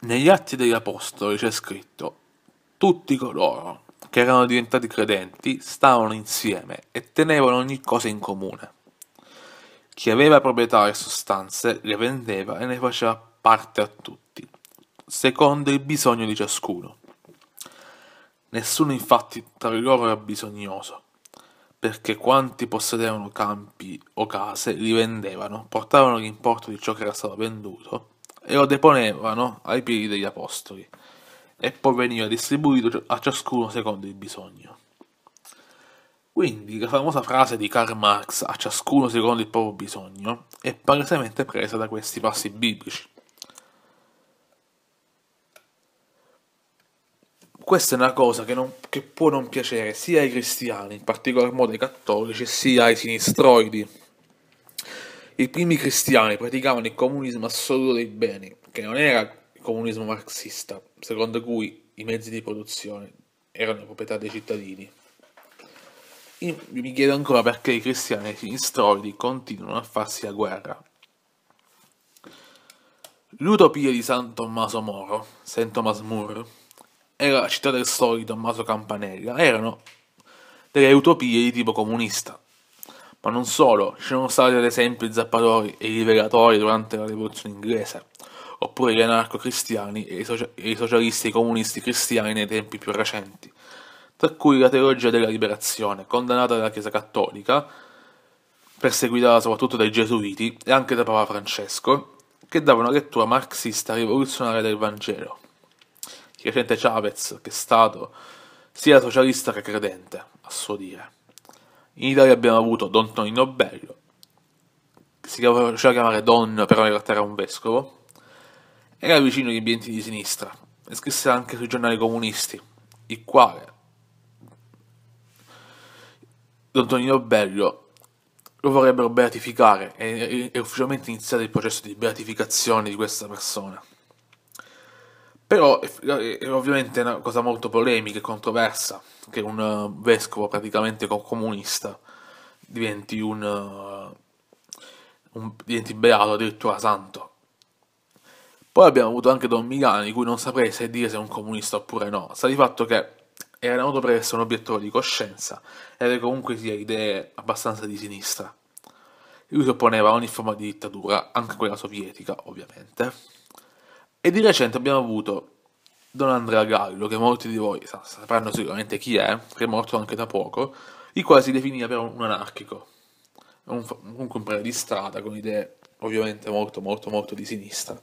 Negli Atti degli Apostoli c'è scritto: Tutti coloro che erano diventati credenti stavano insieme e tenevano ogni cosa in comune. Chi aveva proprietà e sostanze le vendeva e ne faceva parte a tutti, secondo il bisogno di ciascuno. Nessuno infatti tra loro era bisognoso, perché quanti possedevano campi o case li vendevano, portavano l'importo di ciò che era stato venduto e lo deponevano ai piedi degli apostoli e poi veniva distribuito a ciascuno secondo il bisogno. Quindi la famosa frase di Karl Marx a ciascuno secondo il proprio bisogno è palesemente presa da questi passi biblici. Questa è una cosa che, non, che può non piacere sia ai cristiani, in particolar modo ai cattolici, sia ai sinistroidi i primi cristiani praticavano il comunismo assoluto dei beni, che non era il comunismo marxista, secondo cui i mezzi di produzione erano proprietà dei cittadini. Io mi chiedo ancora perché i cristiani instroidi continuano a farsi la guerra. L'utopia di San Tommaso Moro, San Thomas Moore, e la città del sole di Tommaso Campanella erano delle utopie di tipo comunista, ma non solo, ci sono stati ad esempio i zappatori e i liberatori durante la rivoluzione inglese, oppure gli anarco-cristiani e i, socia- e i socialisti e comunisti cristiani nei tempi più recenti, tra cui la teologia della liberazione, condannata dalla Chiesa Cattolica, perseguitata soprattutto dai gesuiti e anche da Papa Francesco, che dava una lettura marxista rivoluzionaria del Vangelo. Di recente Chavez, che è stato sia socialista che credente, a suo dire. In Italia abbiamo avuto Don Tonino Bello, si faceva chiamare Don, però in realtà era un vescovo, era vicino agli ambienti di sinistra e scrisse anche sui giornali comunisti, il quale Don Tonino Bello lo vorrebbero beatificare e è ufficialmente iniziato il processo di beatificazione di questa persona. Però eh, è, ovviamente una cosa molto polemica e controversa che un eh, vescovo praticamente comunista diventi un, eh, un diventi beato, addirittura santo. Poi abbiamo avuto anche Don Milano, di cui non saprei se dire se è un comunista oppure no. Sa di fatto che era noto per essere un obiettore di coscienza ed era comunque sia idee abbastanza di sinistra. Lui si opponeva a ogni forma di dittatura, anche quella sovietica, ovviamente. E di recente abbiamo avuto Don Andrea Gallo, che molti di voi sapranno sicuramente chi è, che è morto anche da poco, il quale si definiva però un anarchico, un, comunque un, un di strada con idee ovviamente molto molto molto di sinistra.